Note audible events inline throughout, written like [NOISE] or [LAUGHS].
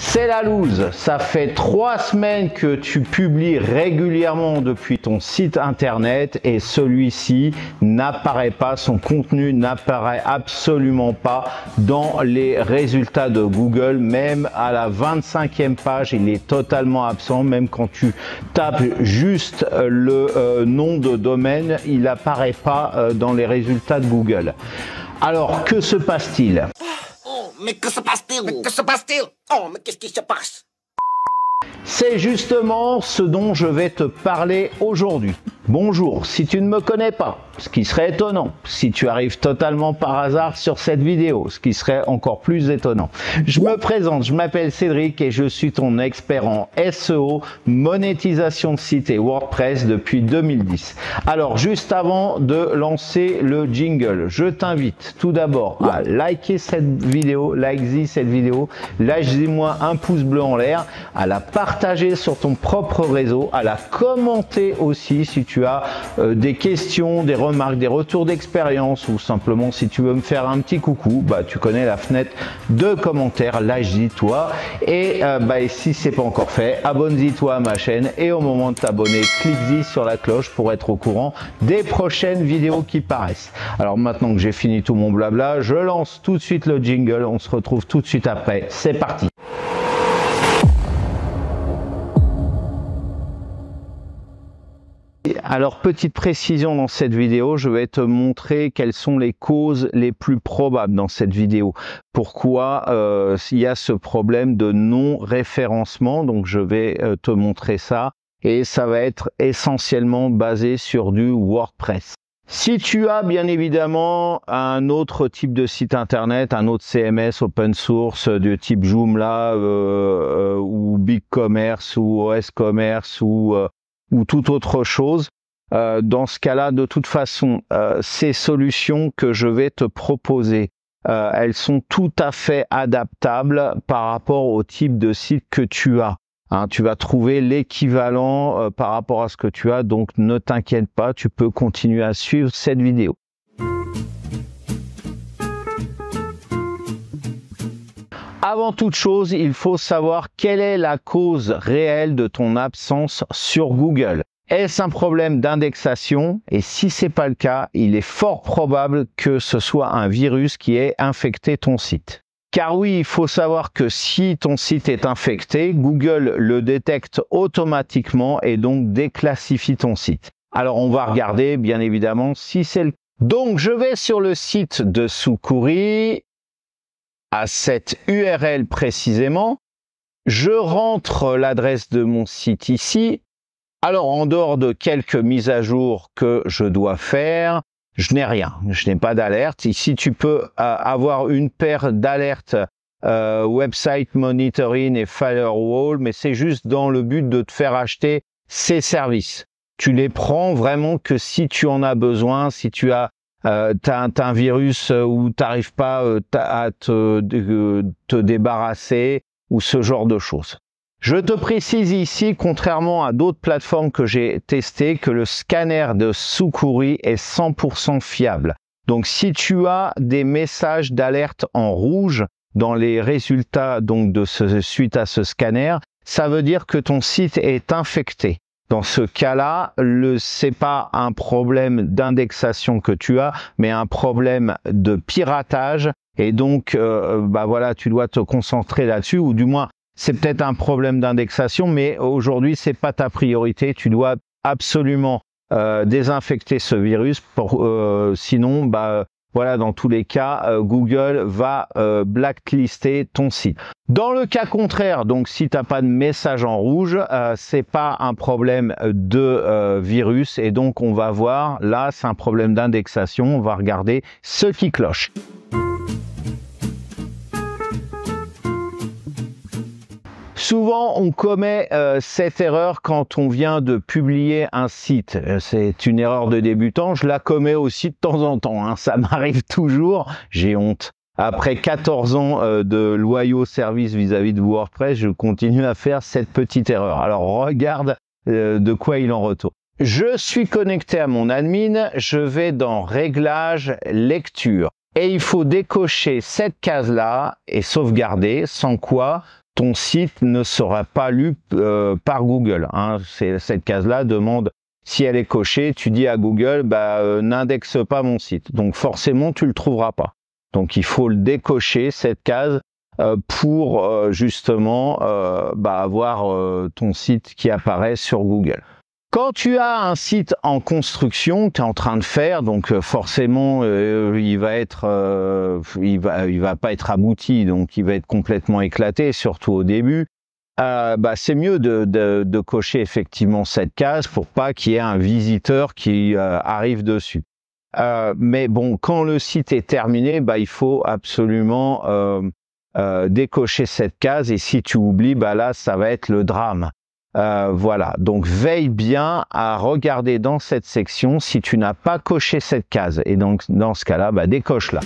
C'est la loose, ça fait trois semaines que tu publies régulièrement depuis ton site internet et celui-ci n'apparaît pas, son contenu n'apparaît absolument pas dans les résultats de Google, même à la 25e page, il est totalement absent, même quand tu tapes juste le euh, nom de domaine, il n'apparaît pas euh, dans les résultats de Google. Alors que se passe-t-il Mikir sepastil. Mikir sepastil. Oh, mikir sepastil. C'est justement ce dont je vais te parler aujourd'hui. Bonjour, si tu ne me connais pas, ce qui serait étonnant, si tu arrives totalement par hasard sur cette vidéo, ce qui serait encore plus étonnant. Je me présente, je m'appelle Cédric et je suis ton expert en SEO, monétisation de site et WordPress depuis 2010. Alors juste avant de lancer le jingle, je t'invite tout d'abord à liker cette vidéo, like cette vidéo, lâche-moi un pouce bleu en l'air, à la partager partager sur ton propre réseau, à la commenter aussi si tu as euh, des questions, des remarques, des retours d'expérience ou simplement si tu veux me faire un petit coucou, bah, tu connais la fenêtre de commentaires, là toi. Et, euh, bah, si c'est pas encore fait, abonne toi à ma chaîne et au moment de t'abonner, clique-y sur la cloche pour être au courant des prochaines vidéos qui paraissent. Alors maintenant que j'ai fini tout mon blabla, je lance tout de suite le jingle, on se retrouve tout de suite après. C'est parti Alors, petite précision dans cette vidéo, je vais te montrer quelles sont les causes les plus probables dans cette vidéo. Pourquoi euh, il y a ce problème de non-référencement, donc je vais euh, te montrer ça. Et ça va être essentiellement basé sur du WordPress. Si tu as bien évidemment un autre type de site internet, un autre CMS open source du type Joomla euh, ou Big Commerce ou OS Commerce ou ou toute autre chose. Euh, dans ce cas-là, de toute façon, euh, ces solutions que je vais te proposer, euh, elles sont tout à fait adaptables par rapport au type de site que tu as. Hein. tu vas trouver l'équivalent par rapport à ce que tu as, donc ne t'inquiète pas, tu peux continuer à suivre cette vidéo. Avant toute chose, il faut savoir quelle est la cause réelle de ton absence sur Google. Est-ce un problème d'indexation Et si c'est pas le cas, il est fort probable que ce soit un virus qui ait infecté ton site. Car oui, il faut savoir que si ton site est infecté, Google le détecte automatiquement et donc déclassifie ton site. Alors on va regarder bien évidemment si c'est le cas. donc je vais sur le site de Soukouri à cette URL précisément. Je rentre l'adresse de mon site ici. Alors, en dehors de quelques mises à jour que je dois faire, je n'ai rien, je n'ai pas d'alerte. Ici, tu peux euh, avoir une paire d'alertes euh, website monitoring et firewall, mais c'est juste dans le but de te faire acheter ces services. Tu les prends vraiment que si tu en as besoin, si tu as euh, t'as un, virus euh, où t'arrives pas euh, à te, te débarrasser ou ce genre de choses. Je te précise ici, contrairement à d'autres plateformes que j'ai testées, que le scanner de Sucuri est 100% fiable. Donc si tu as des messages d'alerte en rouge dans les résultats donc de suite à ce scanner, ça veut dire que ton site est infecté. Dans ce cas-là, le c'est pas un problème d'indexation que tu as, mais un problème de piratage. Et donc, euh, bah voilà, tu dois te concentrer là-dessus, ou du moins, c'est peut-être un problème d'indexation, mais aujourd'hui, c'est pas ta priorité. Tu dois absolument euh, désinfecter ce virus, pour, euh, sinon, bah voilà, dans tous les cas, euh, Google va euh, blacklister ton site. Dans le cas contraire, donc si tu n'as pas de message en rouge, euh, c'est pas un problème de virus et donc on va voir. Là, c'est un problème d'indexation. On va regarder ce qui cloche. Souvent, on commet euh, cette erreur quand on vient de publier un site. Euh, c'est une erreur de débutant. Je la commets aussi de temps en temps. Hein. Ça [LAUGHS] m'arrive toujours. J'ai honte. Après 14 ans euh, de loyaux services vis-à-vis de WordPress, je continue à faire cette petite erreur. Alors regarde de quoi il en retourne. Je suis connecté à mon admin, je vais dans Réglages, Lecture. Et il faut décocher cette case-là et sauvegarder, sans quoi ton site ne sera pas lu euh, par Google. Hein. Cette case-là demande, si elle est cochée, tu dis à Google, bah, euh, n'indexe pas mon site. Donc forcément, tu ne le trouveras pas. Donc il faut le décocher, cette case, euh, pour justement bah, avoir ton site qui apparaît sur Google. Quand tu as un site en construction tu es en train de faire, donc euh, forcément euh, euh, il va être il va pas être abouti, donc il va être complètement éclaté, surtout au début. bah, c'est mieux de, de, cocher effectivement cette case pour pas qu'il y ait un visiteur qui arrive dessus. mais bon, quand le site est terminé, bah, il faut absolument décocher cette case et si tu oublies, bah là ça va être le drame. Euh, voilà, donc veille bien à regarder dans cette section si tu n'as pas coché cette case. Et donc dans ce cas-là, bah, décoche-la.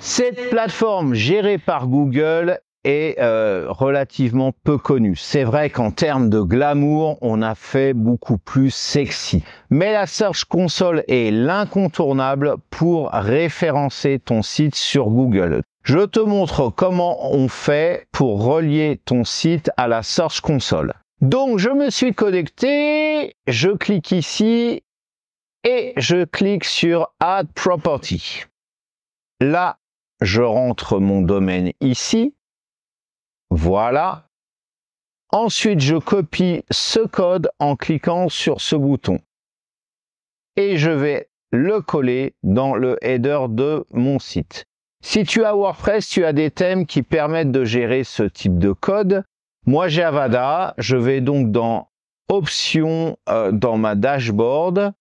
Cette plateforme gérée par Google est euh, relativement peu connue. C'est vrai qu'en termes de glamour, on a fait beaucoup plus sexy. Mais la Search Console est l'incontournable pour référencer ton site sur Google. Je te montre comment on fait pour relier ton site à la Source Console. Donc, je me suis connecté, je clique ici et je clique sur Add Property. Là, je rentre mon domaine ici. Voilà. Ensuite, je copie ce code en cliquant sur ce bouton. Et je vais le coller dans le header de mon site. Si tu as WordPress, tu as des thèmes qui permettent de gérer ce type de code. Moi, j'ai Avada. Je vais donc dans Options euh, dans ma dashboard.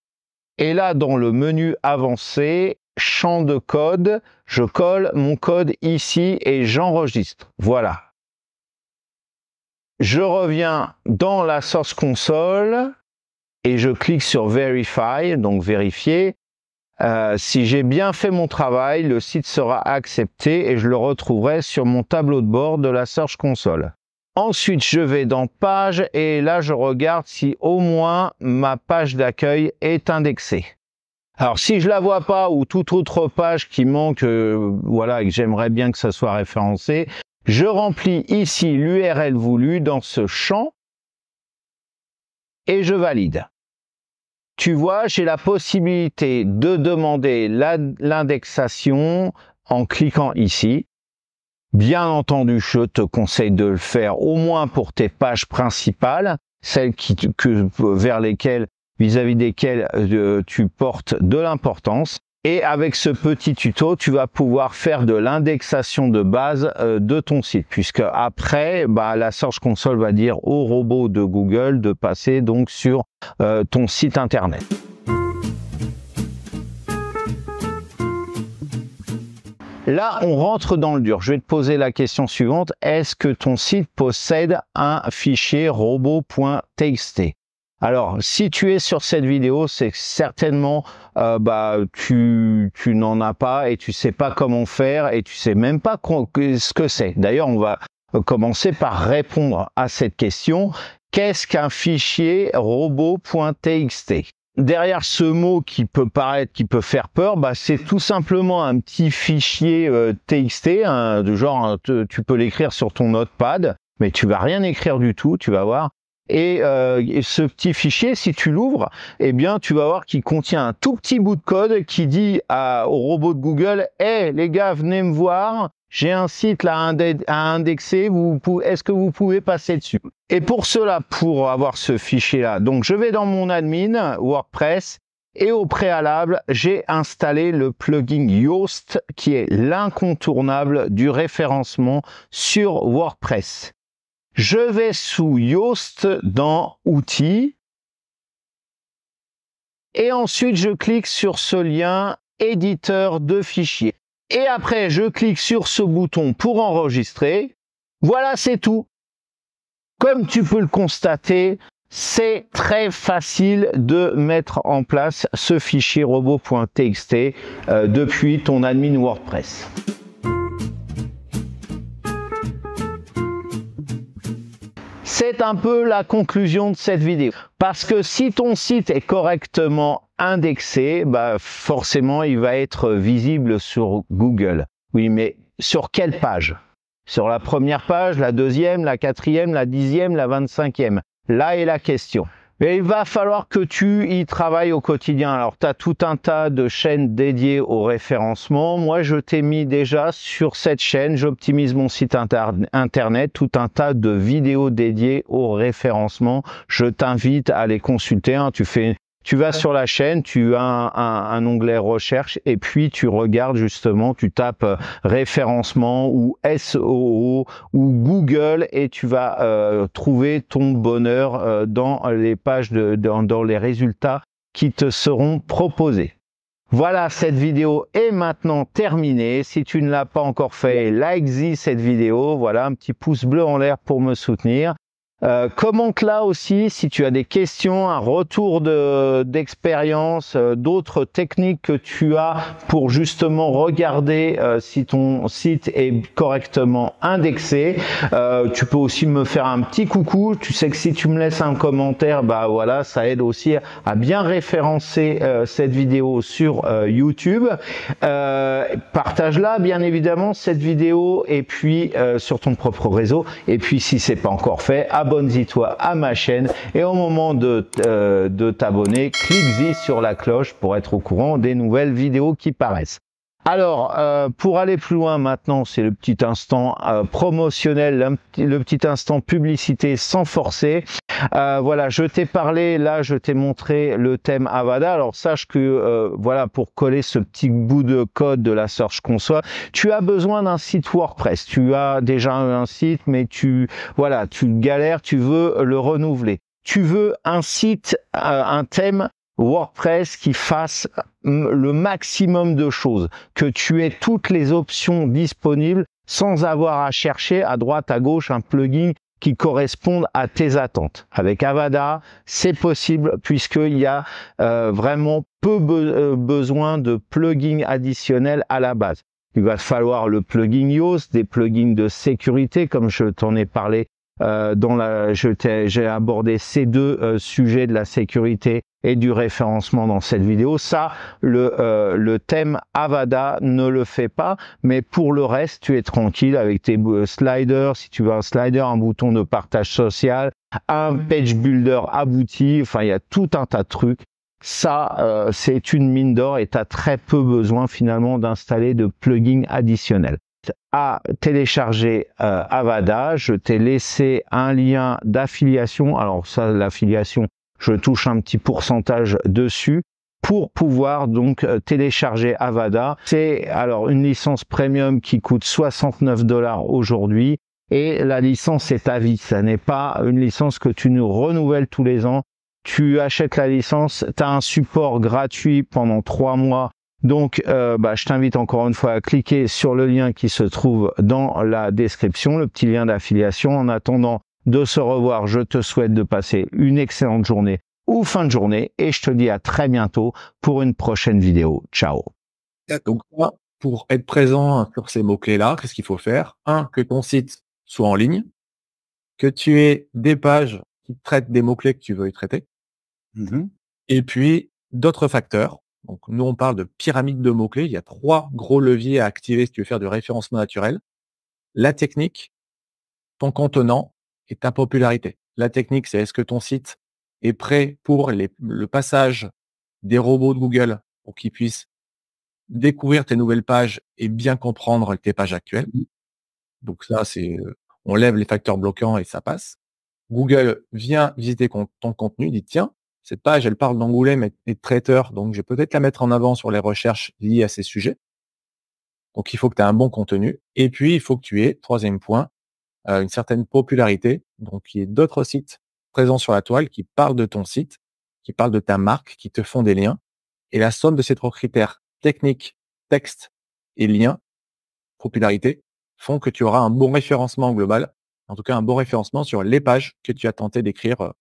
Et là, dans le menu avancé, champ de code, je colle mon code ici et j'enregistre. Voilà. Je reviens dans la Source Console et je clique sur Verify, donc vérifier. Euh, si j'ai bien fait mon travail, le site sera accepté et je le retrouverai sur mon tableau de bord de la Search Console. Ensuite, je vais dans Page et là, je regarde si au moins ma page d'accueil est indexée. Alors, si je la vois pas ou toute autre page qui manque, euh, voilà, et que j'aimerais bien que ça soit référencé, je remplis ici l'URL voulue dans ce champ et je valide tu vois, j'ai la possibilité de demander l'indexation en cliquant ici. Bien entendu, je te conseille de le faire au moins pour tes pages principales, celles qui, vers lesquelles, vis-à-vis desquelles euh, tu portes de l'importance. Et avec ce petit tuto, tu vas pouvoir faire de l'indexation de base euh, de ton site, puisque après, bah, la Search Console va dire au robot de Google de passer donc sur euh, ton site internet. Là, on rentre dans le dur. Je vais te poser la question suivante. Est-ce que ton site possède un fichier robot.txt alors, si tu es sur cette vidéo, c'est certainement euh, bah tu, tu n'en as pas et tu sais pas comment faire et tu sais même pas ce que c'est. D'ailleurs, on va euh, commencer par répondre à cette question. Qu'est-ce qu'un fichier robot.txt derrière ce mot qui peut paraître, qui peut faire peur, bah c'est tout simplement un petit fichier TXT, euh, de genre tu peux l'écrire sur ton notepad, mais tu vas rien écrire du tout, tu vas voir. Euh, et, ce petit fichier, si tu l'ouvres, eh bien, tu vas voir qu'il contient un tout petit bout de code qui dit à, au robot de Google "Eh les gars, venez me voir, j'ai un site là à indexer, est-ce que vous pouvez passer dessus Et pour cela, pour avoir ce fichier-là, donc je vais dans mon admin WordPress et au préalable, j'ai installé le plugin Yoast qui est l'incontournable du référencement sur WordPress. Je vais sous Yoast dans Outils. Et ensuite, je clique sur ce lien éditeur de fichiers. Et après, je clique sur ce bouton pour enregistrer. Voilà, c'est tout. Comme tu peux le constater, c'est très facile de mettre en place ce fichier robot.txt euh, depuis ton admin WordPress. c'est un peu la conclusion de cette vidéo. Parce que si ton site est correctement indexé, bah, forcément il va être visible sur Google. Oui, mais sur quelle page Sur la première page, la deuxième, la quatrième, la dixième, la vingt-cinquième. Là est la question. Et il va falloir que tu y travailles au quotidien. Alors, tu as tout un tas de chaînes dédiées au référencement. Moi, je t'ai mis déjà sur cette chaîne, j'optimise mon site internet, tout un tas de vidéos dédiées au référencement. Je t'invite à les consulter. Hein. Tu fais tu vas sur la chaîne, tu as un, onglet recherche et puis tu regardes justement, tu tapes euh, référencement ou SOO ou Google et tu vas euh, trouver ton bonheur euh, dans les pages, de, dans, les résultats qui te seront proposés. Voilà, cette vidéo est maintenant terminée. Si tu ne l'as pas encore fait, like cette vidéo. Voilà, un petit pouce bleu en l'air pour me soutenir. Euh, commente là aussi si tu as des questions, un retour d'expérience, de, d'expérience, euh, d'autres techniques que tu as pour justement regarder euh, si ton site est correctement indexé. tu peux aussi me faire un petit coucou. Tu sais que si tu me laisses un commentaire, bah voilà, ça aide aussi à bien référencer cette vidéo sur YouTube. Partage-la bien évidemment cette vidéo et puis sur ton propre réseau. Et puis si c'est pas encore fait, abonne abonne-toi à ma chaîne et au moment de, euh, de t'abonner, clique-y sur la cloche pour être au courant des nouvelles vidéos qui paraissent. Alors, euh, pour aller plus loin maintenant, c'est le petit instant euh, promotionnel, le petit instant publicité sans forcer. Euh, voilà, je t'ai parlé, là, je t'ai montré le thème Avada. Alors, sache que, voilà, pour coller ce petit bout de code de la Search Console, tu as besoin d'un site WordPress. Tu as déjà un site, mais tu, voilà, tu galères, tu veux le renouveler. Tu veux un site, un thème WordPress qui fasse le maximum de choses, que tu aies toutes les options disponibles sans avoir à chercher à droite, à gauche un plugin qui corresponde à tes attentes. Avec Avada, c'est possible puisqu'il y a euh, vraiment peu euh, besoin de plugins additionnels à la base. Il va falloir le plugin Yoast, des plugins de sécurité comme je t'en ai parlé euh, dans la, j'ai abordé ces deux euh, sujets de la sécurité et du référencement dans cette vidéo. Ça, le, euh, le thème Avada ne le fait pas, mais pour le reste, tu es tranquille avec tes sliders, si tu veux un slider, un bouton de partage social, un mm. page builder abouti, enfin, il y a tout un tas de trucs. Ça, c'est une mine d'or et tu as très peu besoin finalement d'installer de plugins additionnels à télécharger euh, Avada. Je t'ai laissé un lien d'affiliation. Alors ça, l'affiliation, je touche un petit pourcentage dessus pour pouvoir donc euh, télécharger Avada. C'est alors une licence premium qui coûte 69 dollars aujourd'hui et la licence est à vie. Ça n'est pas une licence que tu nous renouvelles tous les ans. Tu achètes la licence, tu as un support gratuit pendant trois mois donc, euh, bah, je t'invite encore une fois à cliquer sur le lien qui se trouve dans la description, le petit lien d'affiliation. En attendant de se revoir, je te souhaite de passer une excellente journée ou fin de journée et je te dis à très bientôt pour une prochaine vidéo. Ciao. Donc, pour être présent sur ces mots-clés-là, qu'est-ce qu'il faut faire Un, que ton site soit en ligne, que tu aies des pages qui traitent des mots-clés que tu veux traiter, mm-hmm. et puis d'autres facteurs donc, nous, on parle de pyramide de mots-clés. Il y a trois gros leviers à activer si tu veux faire du référencement naturel. La technique, ton contenant et ta popularité. La technique, c'est est-ce que ton site est prêt pour le passage des robots de Google pour qu'ils puissent découvrir tes nouvelles pages et bien comprendre tes pages actuelles. Mmh. Donc ça, c'est, on lève les facteurs bloquants et ça passe. Google vient visiter ton contenu, dit tiens, cette page, elle parle d'Angoulême et de traiteurs, donc je vais peut-être la mettre en avant sur les recherches liées à ces sujets. Donc il faut que tu aies un bon contenu. Et puis, il faut que tu aies, troisième point, euh, une certaine popularité. Donc il y ait d'autres sites présents sur la toile qui parlent de ton site, qui parlent de ta marque, qui te font des liens. Et la somme de ces trois critères, technique, texte et lien, popularité, font que tu auras un bon référencement global, en tout cas un bon référencement sur les pages que tu as tenté d'écrire euh,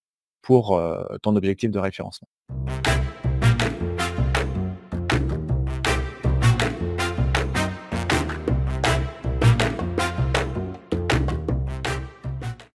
pour ton objectif de référencement.